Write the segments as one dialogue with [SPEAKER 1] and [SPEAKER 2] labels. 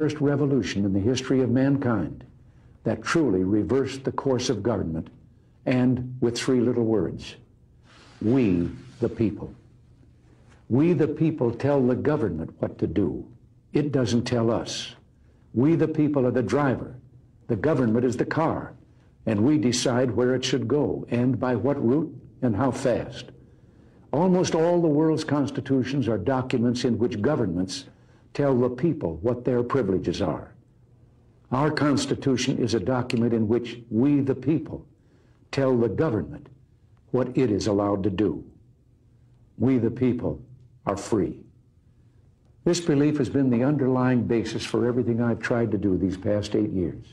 [SPEAKER 1] first revolution in the history of mankind that truly reversed the course of government and with three little words we the people we the people tell the government what to do it doesn't tell us we the people are the driver the government is the car and we decide where it should go and by what route and how fast almost all the world's constitutions are documents in which governments tell the people what their privileges are. Our Constitution is a document in which we, the people, tell the government what it is allowed to do. We, the people, are free. This belief has been the underlying basis for everything I've tried to do these past eight years.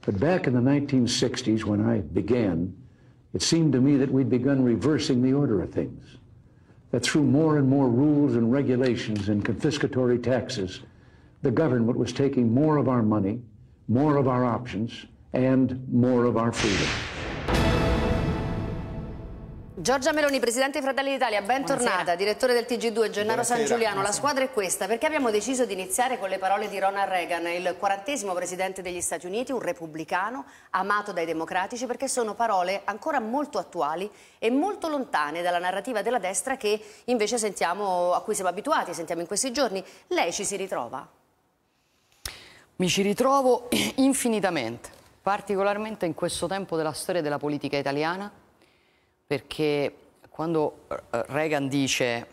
[SPEAKER 1] But back in the 1960s, when I began, it seemed to me that we'd begun reversing the order of things that through more and more rules and regulations and confiscatory taxes, the government was taking more of our money, more of our options, and more of our freedom.
[SPEAKER 2] Giorgia Meloni, Presidente dei Fratelli d'Italia, bentornata, Buonasera. direttore del Tg2 Gennaro Buonasera. San Giuliano. Buonasera. La squadra è questa perché abbiamo deciso di iniziare con le parole di Ronald Reagan, il quarantesimo Presidente degli Stati Uniti, un repubblicano amato dai democratici perché sono parole ancora molto attuali e molto lontane dalla narrativa della destra che invece sentiamo, a cui siamo abituati, sentiamo in questi giorni. Lei ci si ritrova?
[SPEAKER 3] Mi ci ritrovo infinitamente, particolarmente in questo tempo della storia della politica italiana perché quando eh, Reagan dice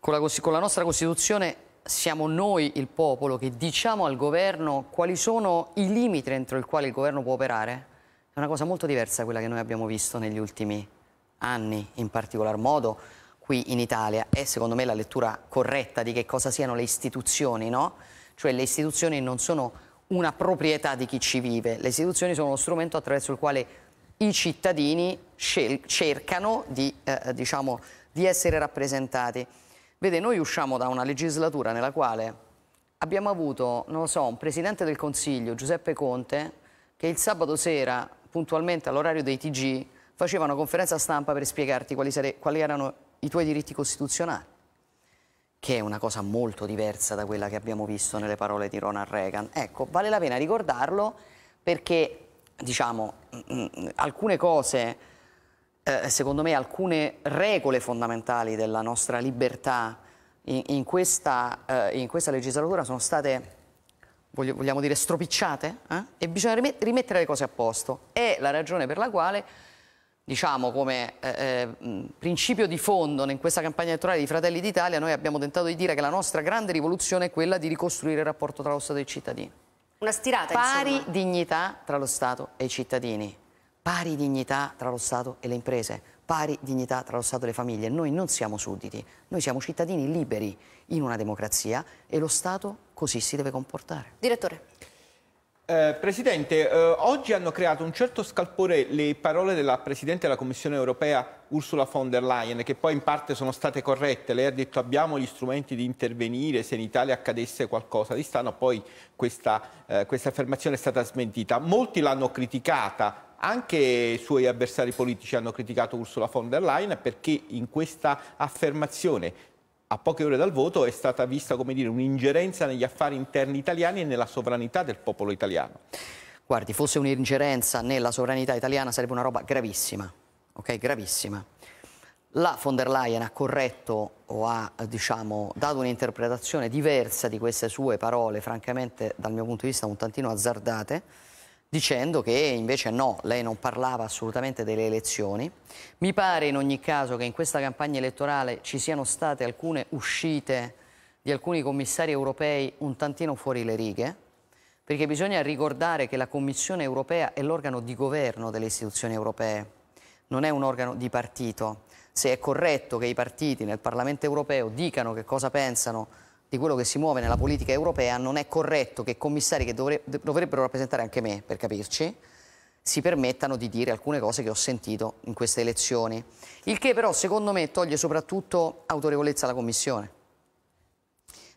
[SPEAKER 3] con la, con la nostra Costituzione siamo noi il popolo che diciamo al governo quali sono i limiti entro i quali il governo può operare, è una cosa molto diversa da quella che noi abbiamo visto negli ultimi anni, in particolar modo qui in Italia. È secondo me la lettura corretta di che cosa siano le istituzioni, no? Cioè le istituzioni non sono una proprietà di chi ci vive, le istituzioni sono uno strumento attraverso il quale i cittadini cercano di, eh, diciamo, di essere rappresentati. Vede, noi usciamo da una legislatura nella quale abbiamo avuto, non lo so, un Presidente del Consiglio, Giuseppe Conte, che il sabato sera, puntualmente all'orario dei TG, faceva una conferenza stampa per spiegarti quali, quali erano i tuoi diritti costituzionali che è una cosa molto diversa da quella che abbiamo visto nelle parole di Ronald Reagan. Ecco, vale la pena ricordarlo perché, diciamo, mh, mm, mm, alcune cose eh, secondo me, alcune regole fondamentali della nostra libertà in, in, questa, eh, in questa, legislatura sono state, voglio, vogliamo dire, stropicciate eh? e bisogna rimettere le cose a posto. È la ragione per la quale diciamo come eh, eh, principio di fondo in questa campagna elettorale di Fratelli d'Italia noi abbiamo tentato di dire che la nostra grande rivoluzione è quella di ricostruire il rapporto tra lo Stato e i cittadini. Una stirata, Pari insomma. dignità tra lo Stato e i cittadini pari dignità tra lo Stato e le imprese, pari dignità tra lo Stato e le famiglie. Noi non siamo sudditi, noi siamo cittadini liberi in una democrazia e lo Stato così si deve comportare.
[SPEAKER 4] Direttore. Eh, Presidente, eh, oggi hanno creato un certo scalpore le parole della Presidente della Commissione europea Ursula von der Leyen, che poi in parte sono state corrette. Lei ha detto abbiamo gli strumenti di intervenire se in Italia accadesse qualcosa di strano, poi questa, eh, questa affermazione è stata smentita. Molti l'hanno criticata anche i suoi avversari politici hanno criticato Ursula von der Leyen perché in questa affermazione a poche ore dal voto è stata vista come dire un'ingerenza negli affari interni italiani e nella sovranità del popolo italiano.
[SPEAKER 3] Guardi, fosse un'ingerenza nella sovranità italiana sarebbe una roba gravissima, ok? Gravissima. La von der Leyen ha corretto o ha, diciamo, dato un'interpretazione diversa di queste sue parole, francamente dal mio punto di vista un tantino azzardate, dicendo che invece no, lei non parlava assolutamente delle elezioni. Mi pare in ogni caso che in questa campagna elettorale ci siano state alcune uscite di alcuni commissari europei un tantino fuori le righe, perché bisogna ricordare che la Commissione europea è l'organo di governo delle istituzioni europee, non è un organo di partito. Se è corretto che i partiti nel Parlamento europeo dicano che cosa pensano di quello che si muove nella politica europea, non è corretto che commissari che dovre dovrebbero rappresentare anche me, per capirci, si permettano di dire alcune cose che ho sentito in queste elezioni. Il che però, secondo me, toglie soprattutto autorevolezza alla Commissione.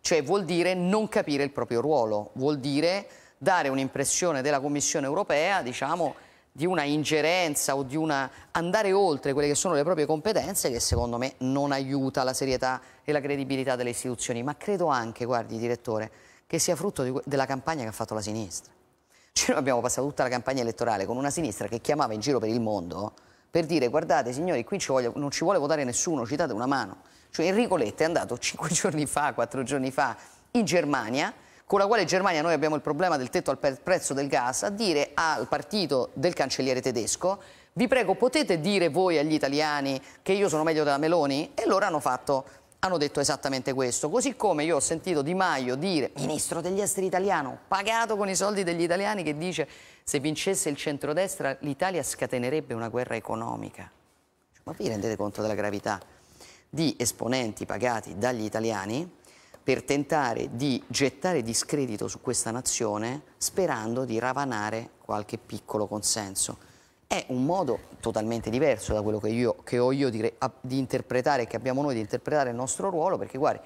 [SPEAKER 3] Cioè vuol dire non capire il proprio ruolo, vuol dire dare un'impressione della Commissione europea, diciamo, di una ingerenza o di una andare oltre quelle che sono le proprie competenze che secondo me non aiuta la serietà e la credibilità delle istituzioni, ma credo anche, guardi direttore, che sia frutto di, della campagna che ha fatto la sinistra. Cioè noi abbiamo passato tutta la campagna elettorale con una sinistra che chiamava in giro per il mondo per dire guardate signori qui ci voglio, non ci vuole votare nessuno, citate una mano. Cioè Enrico Letta è andato cinque giorni fa, quattro giorni fa in Germania con la quale Germania noi abbiamo il problema del tetto al prezzo del gas, a dire al partito del cancelliere tedesco vi prego potete dire voi agli italiani che io sono meglio della Meloni? E loro hanno fatto hanno detto esattamente questo, così come io ho sentito Di Maio dire, ministro degli esteri italiano, pagato con i soldi degli italiani, che dice se vincesse il centrodestra l'Italia scatenerebbe una guerra economica. Ma vi rendete conto della gravità di esponenti pagati dagli italiani per tentare di gettare discredito su questa nazione sperando di ravanare qualche piccolo consenso. È un modo totalmente diverso da quello che, io, che ho io di, di interpretare, che abbiamo noi di interpretare il nostro ruolo, perché guardi,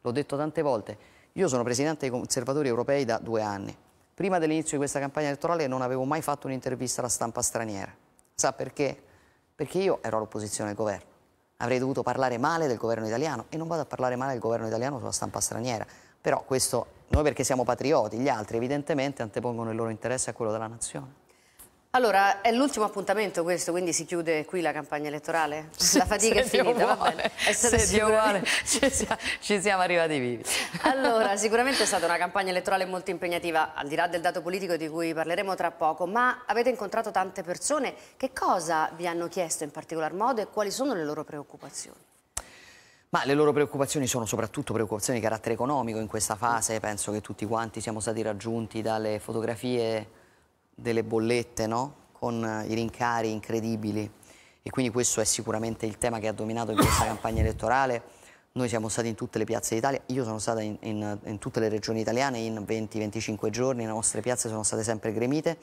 [SPEAKER 3] l'ho detto tante volte, io sono presidente dei conservatori europei da due anni. Prima dell'inizio di questa campagna elettorale non avevo mai fatto un'intervista alla stampa straniera. Sa perché? Perché io ero all'opposizione al governo avrei dovuto parlare male del governo italiano e non vado a parlare male del governo italiano sulla stampa straniera. Però questo noi perché siamo patrioti, gli altri evidentemente antepongono il loro interesse a quello della nazione.
[SPEAKER 2] Allora, è l'ultimo appuntamento questo, quindi si chiude qui la campagna elettorale? La fatica è finita, Dio va bene.
[SPEAKER 3] È stata se sicuramente... Ci siamo, ci, siamo, arrivati vivi.
[SPEAKER 2] Allora, sicuramente è stata una campagna elettorale molto impegnativa, al di là del dato politico di cui parleremo tra poco, ma avete incontrato tante persone. Che cosa vi hanno chiesto in particolar modo e quali sono le loro preoccupazioni?
[SPEAKER 3] Ma le loro preoccupazioni sono soprattutto preoccupazioni di carattere economico in questa fase, penso che tutti quanti siamo stati raggiunti dalle fotografie delle bollette, no? con eh, i rincari incredibili e quindi questo è sicuramente il tema che ha dominato in questa campagna elettorale. Noi siamo stati in tutte le piazze d'Italia, io sono stata in, in, in tutte le regioni italiane in 20-25 giorni, le nostre piazze sono state sempre gremite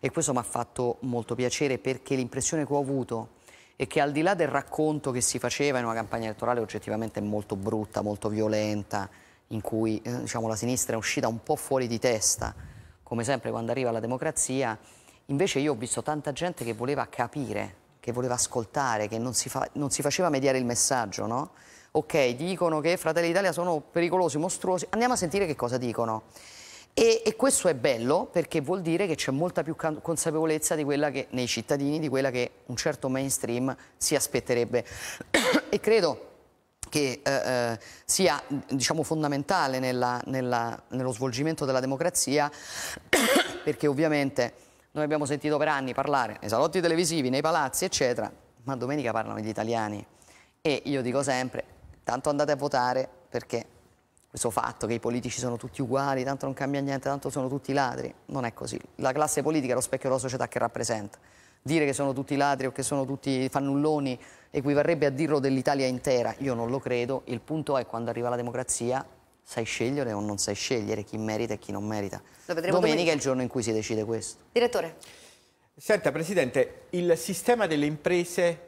[SPEAKER 3] e questo mi ha fatto molto piacere perché l'impressione che ho avuto è che al di là del racconto che si faceva in una campagna elettorale oggettivamente molto brutta, molto violenta, in cui eh, diciamo, la sinistra è uscita un po' fuori di testa, come sempre quando arriva la democrazia, invece io ho visto tanta gente che voleva capire, che voleva ascoltare, che non si, fa, non si faceva mediare il messaggio, no? Ok, dicono che Fratelli d'Italia sono pericolosi, mostruosi, andiamo a sentire che cosa dicono. E, e questo è bello perché vuol dire che c'è molta più consapevolezza di quella che, nei cittadini di quella che un certo mainstream si aspetterebbe. e credo che eh, eh, sia diciamo, fondamentale nella, nella, nello svolgimento della democrazia, perché ovviamente noi abbiamo sentito per anni parlare nei salotti televisivi, nei palazzi, eccetera, ma domenica parlano gli italiani. E io dico sempre, tanto andate a votare perché questo fatto che i politici sono tutti uguali, tanto non cambia niente, tanto sono tutti ladri, non è così. La classe politica è lo specchio della società che rappresenta dire che sono tutti ladri o che sono tutti fannulloni equivarrebbe a dirlo dell'Italia intera. Io non lo credo. Il punto è quando arriva la democrazia sai scegliere o non sai scegliere chi merita e chi non
[SPEAKER 4] merita. Domenica, domenica è il giorno in cui si decide questo. Direttore. Senta Presidente, il sistema delle imprese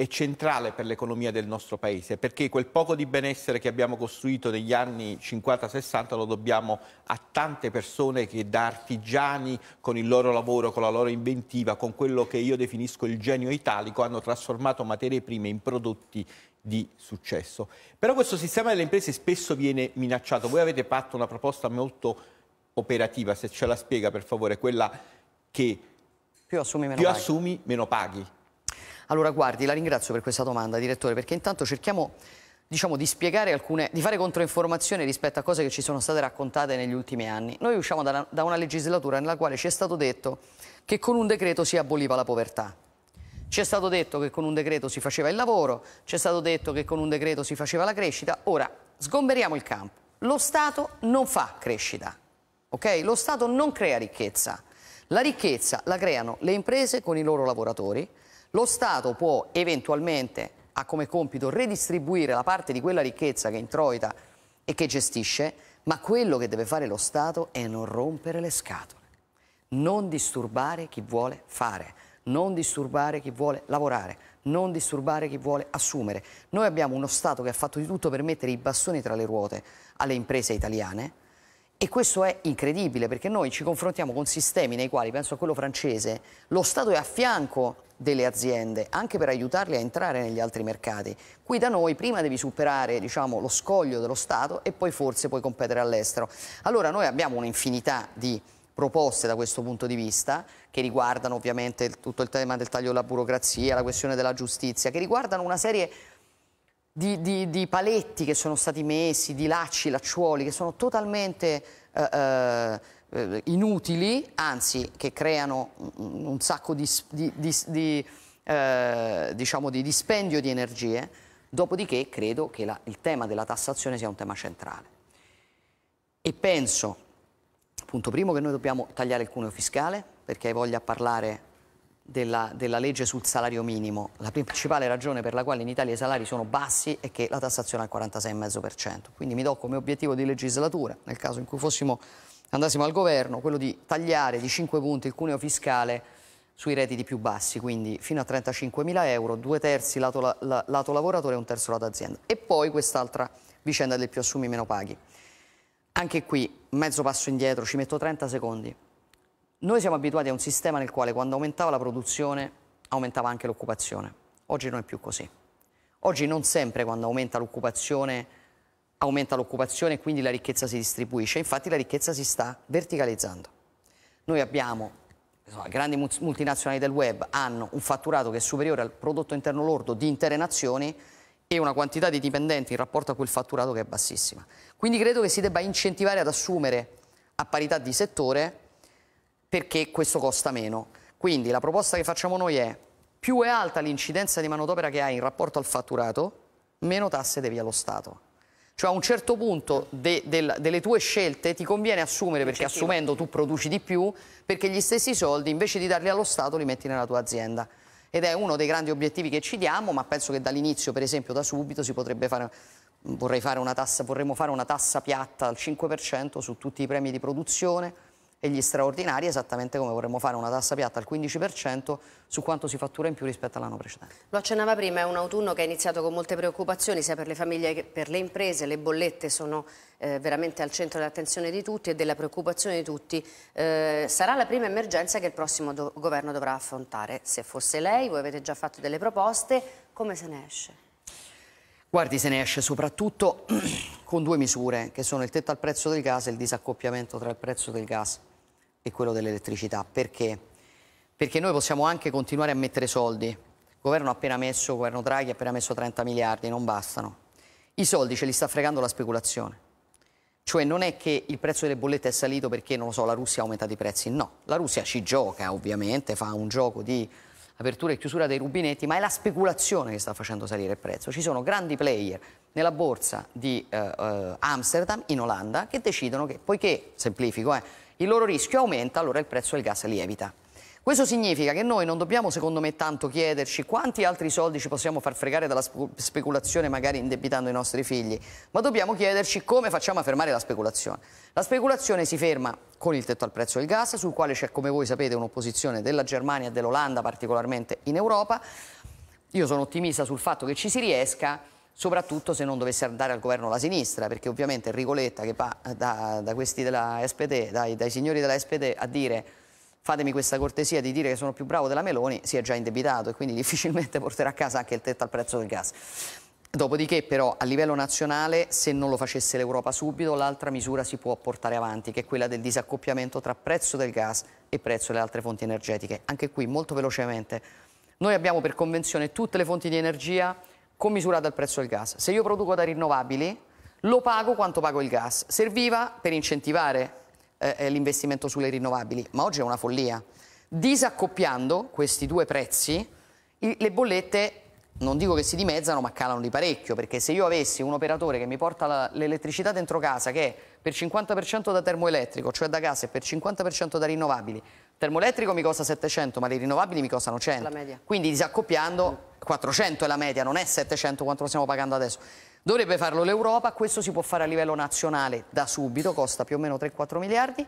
[SPEAKER 4] è centrale per l'economia del nostro paese, perché quel poco di benessere che abbiamo costruito negli anni 50-60 lo dobbiamo a tante persone che da artigiani con il loro lavoro, con la loro inventiva, con quello che io definisco il genio italico, hanno trasformato materie prime in prodotti di successo. Però questo sistema delle imprese spesso viene minacciato. Voi avete fatto una proposta molto operativa, se ce la spiega per favore, quella che
[SPEAKER 3] più assumi meno, più paghi. Assumi,
[SPEAKER 4] meno paghi
[SPEAKER 3] allora guardi, la ringrazio per questa domanda, direttore, perché intanto cerchiamo diciamo, di spiegare alcune, di fare controinformazione rispetto a cose che ci sono state raccontate negli ultimi anni. Noi usciamo da una, da una legislatura nella quale ci è stato detto che con un decreto si aboliva la povertà. Ci è stato detto che con un decreto si faceva il lavoro, ci è stato detto che con un decreto si faceva la crescita. Ora, sgomberiamo il campo. Lo Stato non fa crescita, ok? Lo Stato non crea ricchezza. La ricchezza la creano le imprese con i loro lavoratori, lo Stato può eventualmente, ha come compito redistribuire la parte di quella ricchezza che introita e che gestisce, ma quello che deve fare lo Stato è non rompere le scatole, non disturbare chi vuole fare, non disturbare chi vuole lavorare, non disturbare chi vuole assumere. Noi abbiamo uno Stato che ha fatto di tutto per mettere i bastoni tra le ruote alle imprese italiane, e questo è incredibile perché noi ci confrontiamo con sistemi nei quali, penso a quello francese, lo Stato è a fianco delle aziende anche per aiutarle a entrare negli altri mercati. Qui da noi prima devi superare diciamo, lo scoglio dello Stato e poi forse puoi competere all'estero. Allora noi abbiamo un'infinità di proposte da questo punto di vista che riguardano ovviamente tutto il tema del taglio della burocrazia, la questione della giustizia, che riguardano una serie di di, di, di, paletti che sono stati messi, di lacci, lacciuoli, che sono totalmente eh, eh, inutili, anzi che creano un sacco di, di eh, diciamo dispendio di energie, dopodiché credo che la, il tema della tassazione sia un tema centrale. E penso, punto primo, che noi dobbiamo tagliare il cuneo fiscale, perché hai voglia a parlare della, della, legge sul salario minimo. La principale ragione per la quale in Italia i salari sono bassi è che la tassazione è al 46,5%. Quindi mi do come obiettivo di legislatura, nel caso in cui fossimo, andassimo al governo, quello di tagliare di 5 punti il cuneo fiscale sui redditi più bassi, quindi fino a 35.000 euro, due terzi lato, la, lato lavoratore e un terzo lato azienda. E poi quest'altra vicenda del più assumi meno paghi. Anche qui, mezzo passo indietro, ci metto 30 secondi. Noi siamo abituati a un sistema nel quale quando aumentava la produzione aumentava anche l'occupazione. Oggi non è più così. Oggi non sempre quando aumenta l'occupazione aumenta l'occupazione e quindi la ricchezza si distribuisce, infatti la ricchezza si sta verticalizzando. Noi abbiamo, insomma, grandi multinazionali del web hanno un fatturato che è superiore al prodotto interno lordo di intere nazioni e una quantità di dipendenti in rapporto a quel fatturato che è bassissima. Quindi credo che si debba incentivare ad assumere a parità di settore perché questo costa meno. Quindi la proposta che facciamo noi è più è alta l'incidenza di manodopera che hai in rapporto al fatturato, meno tasse devi allo Stato. Cioè a un certo punto de, del, delle tue scelte ti conviene assumere perché assumendo tu produci di più, perché gli stessi soldi invece di darli allo Stato li metti nella tua azienda. Ed è uno dei grandi obiettivi che ci diamo, ma penso che dall'inizio, per esempio, da subito si potrebbe fare vorrei fare una tassa, vorremmo fare una tassa piatta al 5% su tutti i premi di produzione, e gli straordinari esattamente come vorremmo fare una tassa piatta al 15% su quanto si fattura in più rispetto all'anno precedente.
[SPEAKER 2] Lo accennava prima, è un autunno che è iniziato con molte preoccupazioni sia per le famiglie che per le imprese, le bollette sono eh, veramente al centro dell'attenzione di tutti e della preoccupazione di tutti. Eh, sarà la prima emergenza che il prossimo do governo dovrà affrontare. Se fosse lei, voi avete già fatto delle proposte, come se ne esce?
[SPEAKER 3] Guardi, se ne esce soprattutto con due misure, che sono il tetto al prezzo del gas e il disaccoppiamento tra il prezzo del gas e quello dell'elettricità. Perché? Perché noi possiamo anche continuare a mettere soldi. Il governo, messo, il governo Draghi ha appena messo 30 miliardi, non bastano. I soldi ce li sta fregando la speculazione. Cioè non è che il prezzo delle bollette è salito perché, non lo so, la Russia ha aumentato i prezzi. No, la Russia ci gioca ovviamente, fa un gioco di apertura e chiusura dei rubinetti, ma è la speculazione che sta facendo salire il prezzo. Ci sono grandi player nella borsa di eh, eh, Amsterdam, in Olanda, che decidono che, poiché, semplifico, eh, il loro rischio aumenta, allora il prezzo del gas lievita. Questo significa che noi non dobbiamo, secondo me, tanto chiederci quanti altri soldi ci possiamo far fregare dalla speculazione, magari indebitando i nostri figli, ma dobbiamo chiederci come facciamo a fermare la speculazione. La speculazione si ferma con il tetto al prezzo del gas, sul quale c'è, come voi sapete, un'opposizione della Germania e dell'Olanda, particolarmente in Europa. Io sono ottimista sul fatto che ci si riesca soprattutto se non dovesse andare al governo la sinistra, perché ovviamente Rigoletta che va da, da questi della SPD, dai, dai signori della SPD a dire fatemi questa cortesia di dire che sono più bravo della Meloni, si è già indebitato e quindi difficilmente porterà a casa anche il tetto al prezzo del gas. Dopodiché però a livello nazionale se non lo facesse l'Europa subito l'altra misura si può portare avanti che è quella del disaccoppiamento tra prezzo del gas e prezzo delle altre fonti energetiche. Anche qui molto velocemente noi abbiamo per convenzione tutte le fonti di energia commisurata al prezzo del gas. Se io produco da rinnovabili, lo pago quanto pago il gas. Serviva per incentivare eh, eh l'investimento sulle rinnovabili, ma oggi è una follia. Disaccoppiando questi due prezzi, i, le bollette non dico che si dimezzano, ma calano di parecchio, perché se io avessi un operatore che mi porta l'elettricità dentro casa, che è per 50% da termoelettrico, cioè da gas, e per 50% da rinnovabili, termoelettrico mi costa 700, ma le rinnovabili mi costano 100. Quindi disaccoppiando 400 mm. è la media, non è 700 quanto lo stiamo pagando adesso. Dovrebbe farlo l'Europa, questo si può fare a livello nazionale da subito, costa più o meno 3-4 miliardi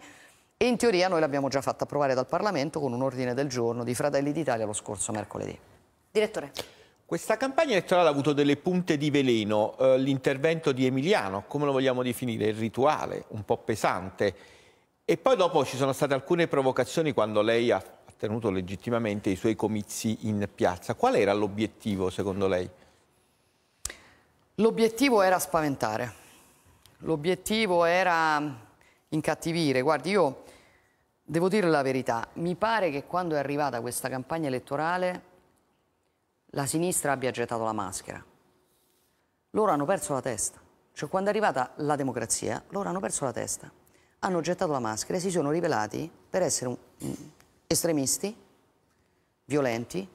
[SPEAKER 3] e in teoria noi l'abbiamo già fatto approvare dal Parlamento con un ordine del giorno di Fratelli d'Italia lo scorso
[SPEAKER 4] mercoledì. Direttore. Questa campagna elettorale ha avuto delle punte di veleno, eh, l'intervento di Emiliano, come lo vogliamo definire, il rituale, un po' pesante e poi dopo ci sono state alcune provocazioni quando lei ha tenuto legittimamente i suoi comizi in piazza. Qual era l'obiettivo secondo lei?
[SPEAKER 3] L'obiettivo era spaventare, l'obiettivo era incattivire. Guardi, io devo dire la verità, mi pare che quando è arrivata questa campagna elettorale la sinistra abbia gettato la maschera. Loro hanno perso la testa, cioè quando è arrivata la democrazia, loro hanno perso la testa hanno gettato la maschera e si sono rivelati per essere un, mm, estremisti, violenti,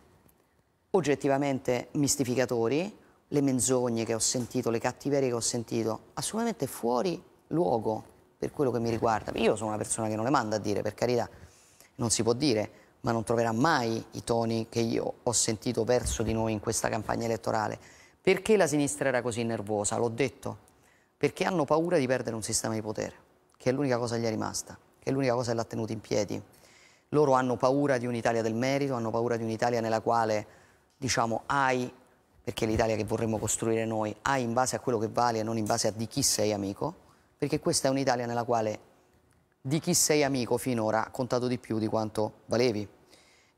[SPEAKER 3] oggettivamente mistificatori, le menzogne che ho sentito, le cattiverie che ho sentito, assolutamente fuori luogo per quello che mi riguarda. Io sono una persona che non le manda a dire, per carità, non si può dire, ma non troverà mai i toni che io ho sentito verso di noi in questa campagna elettorale. Perché la sinistra era così nervosa? L'ho detto. Perché hanno paura di perdere un sistema di potere che è l'unica cosa che gli è rimasta, che è l'unica cosa che l'ha tenuto in piedi. Loro hanno paura di un'Italia del merito, hanno paura di un'Italia nella quale, diciamo, hai, perché è l'Italia che vorremmo costruire noi, hai in base a quello che vale e non in base a di chi sei amico, perché questa è un'Italia nella quale di chi sei amico finora ha contato di più di quanto valevi.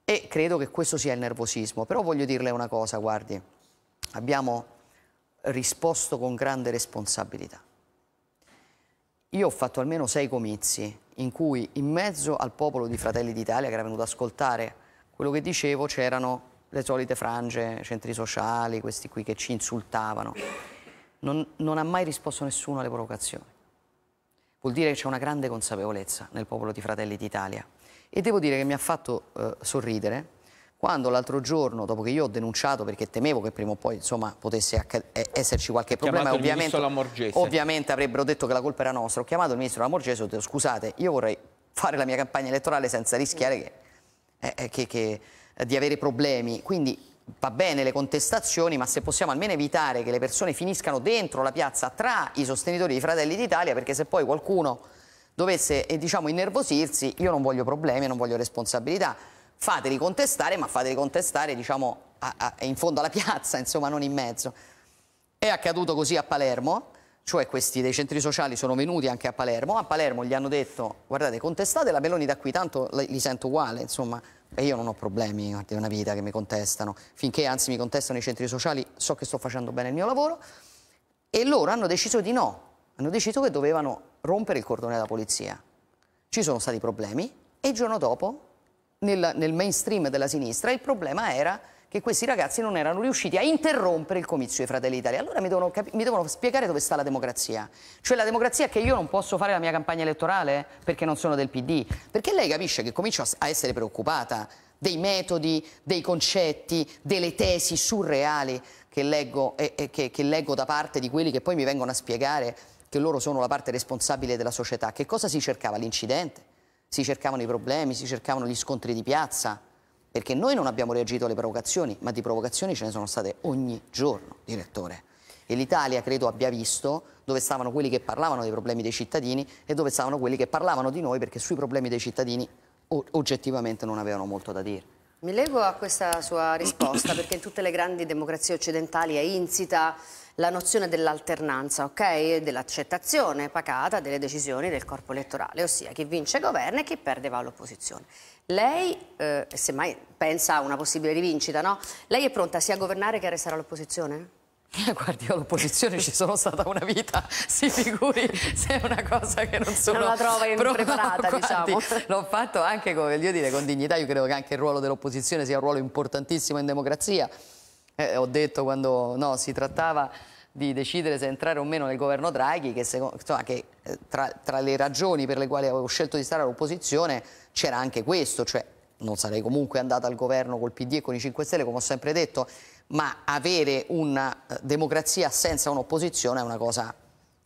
[SPEAKER 3] E credo che questo sia il nervosismo. Però voglio dirle una cosa, guardi, abbiamo risposto con grande responsabilità. Io ho fatto almeno sei comizi in cui in mezzo al popolo di Fratelli d'Italia che era venuto ad ascoltare quello che dicevo c'erano le solite frange, centri sociali, questi qui che ci insultavano. Non, non ha mai risposto nessuno alle provocazioni. Vuol dire che c'è una grande consapevolezza nel popolo di Fratelli d'Italia. E devo dire che mi ha fatto eh, sorridere quando l'altro giorno, dopo che io ho denunciato perché temevo che prima o poi insomma, potesse eh, esserci qualche problema, ovviamente, ovviamente, avrebbero detto che la colpa era nostra, ho chiamato il ministro Lamorgese e ho detto scusate, io vorrei fare la mia campagna elettorale senza rischiare che, eh, eh che, che, eh, di avere problemi, quindi va bene le contestazioni, ma se possiamo almeno evitare che le persone finiscano dentro la piazza tra i sostenitori dei Fratelli d'Italia, perché se poi qualcuno dovesse eh, diciamo, innervosirsi, io non voglio problemi, non voglio responsabilità fateli contestare, ma fateli contestare diciamo, a, a, in fondo alla piazza, insomma non in mezzo. È accaduto così a Palermo, cioè questi dei centri sociali sono venuti anche a Palermo, a Palermo gli hanno detto guardate contestate la Meloni da qui, tanto li sento uguale, insomma, e io non ho problemi, di una vita che mi contestano, finché anzi mi contestano i centri sociali so che sto facendo bene il mio lavoro, e loro hanno deciso di no, hanno deciso che dovevano rompere il cordone della polizia. Ci sono stati problemi e il giorno dopo nel, nel mainstream della sinistra, il problema era che questi ragazzi non erano riusciti a interrompere il comizio dei Fratelli d'Italia. Allora mi devono, mi devono, spiegare dove sta la democrazia. Cioè la democrazia è che io non posso fare la mia campagna elettorale perché non sono del PD. Perché lei capisce che comincio a essere preoccupata dei metodi, dei concetti, delle tesi surreali che leggo, e, e che, che leggo da parte di quelli che poi mi vengono a spiegare che loro sono la parte responsabile della società. Che cosa si cercava? L'incidente? si cercavano i problemi, si cercavano gli scontri di piazza, perché noi non abbiamo reagito alle provocazioni, ma di provocazioni ce ne sono state ogni giorno, direttore. E l'Italia credo abbia visto dove stavano quelli che parlavano dei problemi dei cittadini e dove stavano quelli che parlavano di noi perché sui problemi dei cittadini oggettivamente non avevano molto da dire.
[SPEAKER 2] Mi leggo a questa sua risposta perché in tutte le grandi democrazie occidentali è insita la nozione dell'alternanza, ok? Dell'accettazione pacata delle decisioni del corpo elettorale, ossia chi vince governa e chi perde va all'opposizione. Lei, eh, semmai pensa a una possibile rivincita, no? Lei è pronta sia a governare che a restare all'opposizione?
[SPEAKER 3] Guardi, io all'opposizione ci sono stata una vita, si figuri se è una cosa che non sono... Non la trovo impreparata, diciamo. L'ho fatto anche, con, dire, con dignità, io credo che anche il ruolo dell'opposizione sia un ruolo importantissimo in democrazia eh, ho detto quando no, si trattava di decidere se entrare o meno nel governo Draghi, che, insomma, che eh, tra, tra, le ragioni per le quali avevo scelto di stare all'opposizione c'era anche questo, cioè non sarei comunque andata al governo col PD e con i 5 Stelle, come ho sempre detto, ma avere una eh, democrazia senza un'opposizione è una cosa,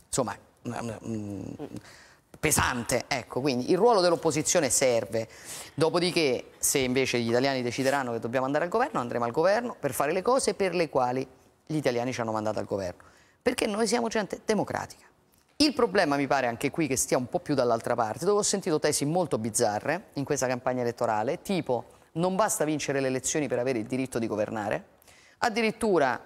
[SPEAKER 3] insomma, mm, mm, mm, pesante. Ecco, quindi il ruolo dell'opposizione serve. Dopodiché, se invece gli italiani decideranno che dobbiamo andare al governo, andremo al governo per fare le cose per le quali gli italiani ci hanno mandato al governo. Perché noi siamo gente democratica. Il problema mi pare anche qui che stia un po' più dall'altra parte, dove ho sentito tesi molto bizzarre in questa campagna elettorale, tipo non basta vincere le elezioni per avere il diritto di governare, addirittura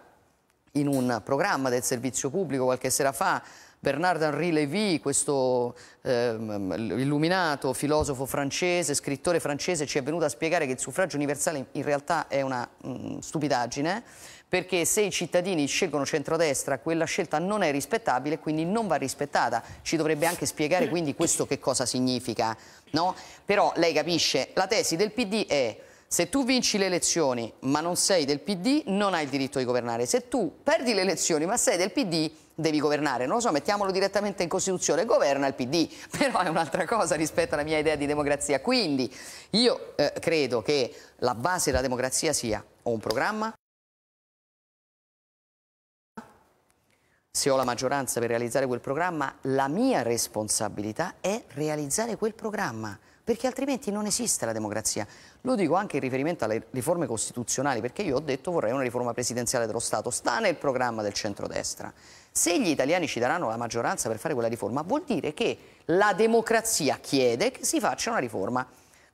[SPEAKER 3] in un programma del servizio pubblico qualche sera fa Bernard Henri Lévy, questo eh, illuminato filosofo francese, scrittore francese, ci è venuto a spiegare che il suffragio universale in realtà è una mh, mm, stupidaggine, perché se i cittadini scelgono centrodestra quella scelta non è rispettabile e quindi non va rispettata. Ci dovrebbe anche spiegare quindi questo che cosa significa. No? Però lei capisce, la tesi del PD è se tu vinci le elezioni ma non sei del PD non hai il diritto di governare, se tu perdi le elezioni ma sei del PD devi governare, non lo so, mettiamolo direttamente in Costituzione, governa il PD, però è un'altra cosa rispetto alla mia idea di democrazia. Quindi io eh, credo che la base della democrazia sia ho un programma, se ho la maggioranza per realizzare quel programma, la mia responsabilità è realizzare quel programma, perché altrimenti non esiste la democrazia. Lo dico anche in riferimento alle riforme costituzionali, perché io ho detto vorrei una riforma presidenziale dello Stato, sta nel programma del centrodestra. Se gli italiani ci daranno la maggioranza per fare quella riforma, vuol dire che la democrazia chiede che si faccia una riforma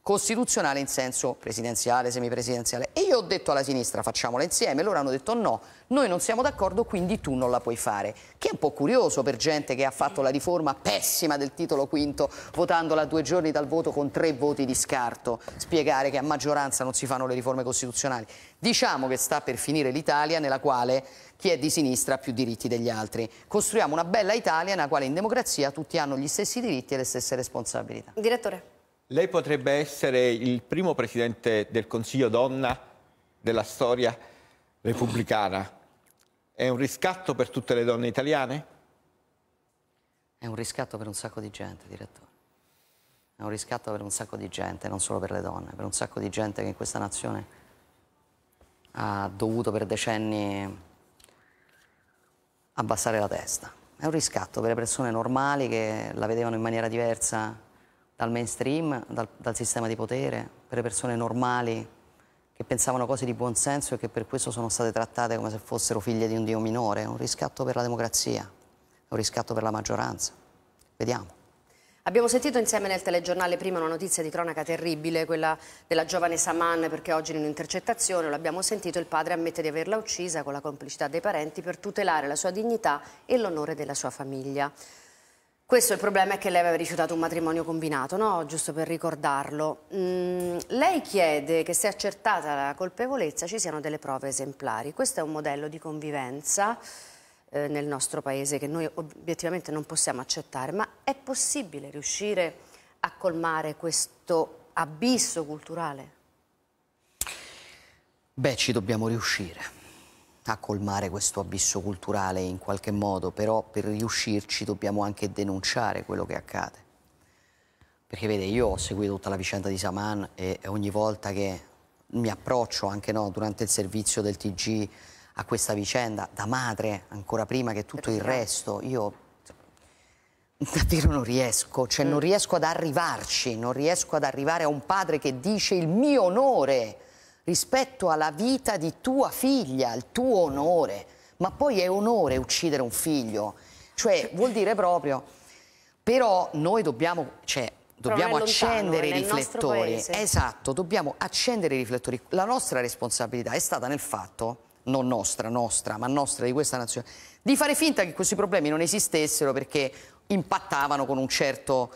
[SPEAKER 3] costituzionale in senso presidenziale, semipresidenziale. E io ho detto alla sinistra facciamola insieme, loro hanno detto no, noi non siamo d'accordo quindi tu non la puoi fare. Che è un po' curioso per gente che ha fatto la riforma pessima del titolo quinto, votandola due giorni dal voto con tre voti di scarto, spiegare che a maggioranza non si fanno le riforme costituzionali. Diciamo che sta per finire l'Italia nella quale chi è di sinistra ha più diritti degli altri. Costruiamo una bella Italia nella quale in democrazia tutti hanno gli stessi diritti e le stesse responsabilità.
[SPEAKER 2] Direttore.
[SPEAKER 4] Lei potrebbe essere il primo presidente del Consiglio donna della storia repubblicana. È un riscatto per tutte le donne italiane? È un riscatto per un sacco di
[SPEAKER 3] gente, direttore. È un riscatto per un sacco di gente, non solo per le donne, per un sacco di gente che in questa nazione ha dovuto per decenni abbassare la testa. È un riscatto per le persone normali che la vedevano in maniera diversa dal mainstream, dal, dal sistema di potere, per le persone normali che pensavano cose di buon senso e che per questo sono state trattate come se fossero figlie di un dio minore. È un riscatto per la democrazia, è un riscatto per la maggioranza. Vediamo.
[SPEAKER 2] Abbiamo sentito insieme nel telegiornale prima una notizia di cronaca terribile, quella della giovane Saman, perché oggi in un'intercettazione, l'abbiamo sentito, il padre ammette di averla uccisa con la complicità dei parenti per tutelare la sua dignità e l'onore della sua famiglia. Questo è il problema è che lei aveva rifiutato un matrimonio combinato, no? Giusto per ricordarlo. Mm, lei chiede che se accertata la colpevolezza ci siano delle prove esemplari. Questo è un modello di convivenza eh, nel nostro paese che noi obiettivamente non possiamo accettare, ma è possibile riuscire a colmare questo abisso culturale?
[SPEAKER 3] Beh, ci dobbiamo riuscire a colmare questo abisso culturale in qualche modo, però per riuscirci dobbiamo anche denunciare quello che accade. Perché vede, io ho seguito tutta la vicenda di Saman e ogni volta che mi approccio, anche no, durante il servizio del TG, a questa vicenda, da madre, ancora prima che tutto il resto, io davvero non riesco, cioè mm. non riesco ad arrivarci, non riesco ad arrivare a un padre che dice il mio onore rispetto alla vita di tua figlia, al tuo onore. Ma poi è onore uccidere un figlio. Cioè, cioè vuol dire proprio... Però noi dobbiamo... Cioè, dobbiamo accendere lontano, i eh, riflettori. Esatto, dobbiamo accendere i riflettori. La nostra responsabilità è stata nel fatto, non nostra, nostra, ma nostra di questa nazione, di fare finta che questi problemi non esistessero perché impattavano con un certo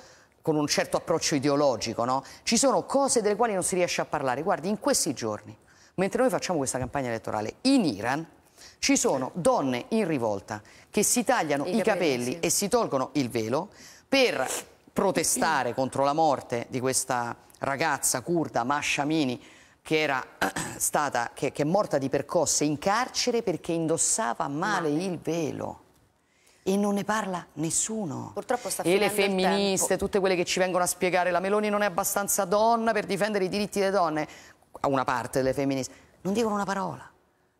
[SPEAKER 3] con un certo approccio ideologico, no? Ci sono cose delle quali non si riesce a parlare. Guardi, in questi giorni, mentre noi facciamo questa campagna elettorale, in Iran ci sono donne in rivolta che si tagliano i, i capelli, capelli sì. e si tolgono il velo per protestare contro la morte di questa ragazza kurda, Mashamini, che era stata, che, che è morta di percosse in carcere perché indossava male, male. il velo e non ne parla nessuno. Purtroppo sta e le femministe, tutte quelle che ci vengono a spiegare la Meloni non è abbastanza donna per difendere i diritti delle donne, a una parte delle femministe, non dicono una parola.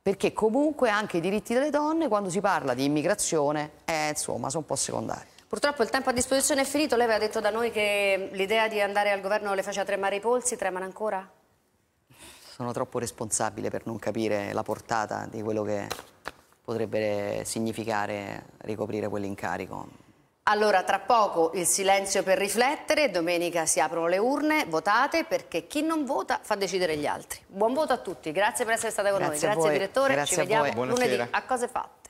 [SPEAKER 3] Perché comunque anche i diritti delle donne, quando si parla di immigrazione, eh, insomma, sono un po' secondari.
[SPEAKER 2] Purtroppo il tempo a disposizione è finito. Lei aveva detto da noi che l'idea di andare al governo le faceva tremare i polsi. Tremano ancora?
[SPEAKER 3] Sono troppo responsabile per non capire la portata di quello che potrebbe significare ricoprire quell'incarico.
[SPEAKER 2] Allora, tra poco il silenzio per riflettere, domenica si aprono le urne, votate perché chi non vota fa decidere gli altri. Buon voto a tutti, grazie per essere stata con grazie noi, grazie direttore, grazie ci vediamo lunedì a
[SPEAKER 1] Cose Fatte.